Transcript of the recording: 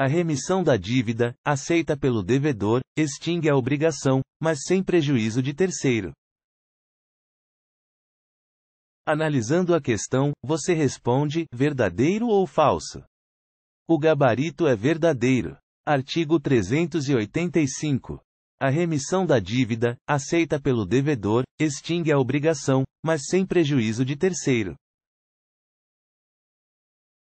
A remissão da dívida, aceita pelo devedor, extingue a obrigação, mas sem prejuízo de terceiro. Analisando a questão, você responde: verdadeiro ou falso? O gabarito é verdadeiro. Artigo 385. A remissão da dívida, aceita pelo devedor, extingue a obrigação, mas sem prejuízo de terceiro.